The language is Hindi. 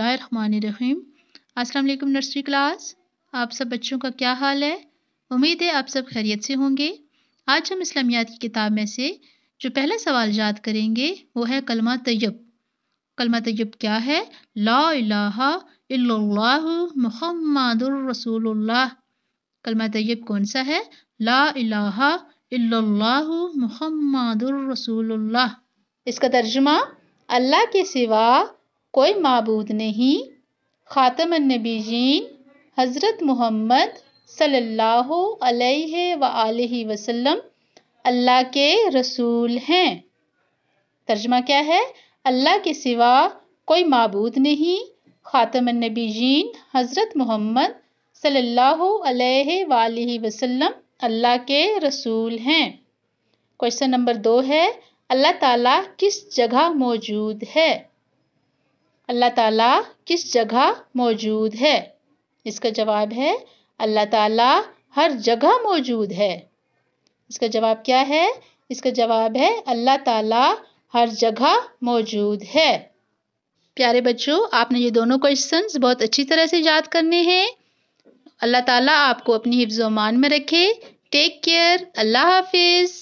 बिसमीम अस्सलाम वालेकुम नर्सरी क्लास आप सब बच्चों का क्या हाल है उम्मीद है आप सब खैरियत से होंगे आज हम इस्लामियात की किताब में से जो पहला सवाल याद करेंगे वो है कलमा तयब कलमा तयब क्या है ला मोहम्मद रसूलुल्लाह कलमा तयब कौन सा है ला मोहम्मद रसूलुल्लाह इसका तर्जमा अल्लाह के सिवा कोई मबूद नहीं ख़ातम नबीजीन हज़रत मोहम्मद सल्ला अलैहि अल्लाह के रसूल हैं तर्जमा क्या है अल्लाह के सिवा कोई मबूद नहीं ख़ातम नबीजीन हज़रत मोहम्मद सल्ला अलैहि अल्लाह के रसूल हैं क्वेश्चन नंबर दो है अल्लाह ताला किस जगह मौजूद है अल्लाह ताला किस जगह मौजूद है इसका जवाब है अल्लाह ताला हर जगह मौजूद है इसका जवाब क्या है इसका जवाब है अल्लाह ताला हर जगह मौजूद है प्यारे बच्चों आपने ये दोनों क्वेश्चंस बहुत अच्छी तरह से याद करने हैं अल्लाह ताला आपको अपनी हिफ्ज़ मान में रखे टेक केयर अल्लाह हाफिज़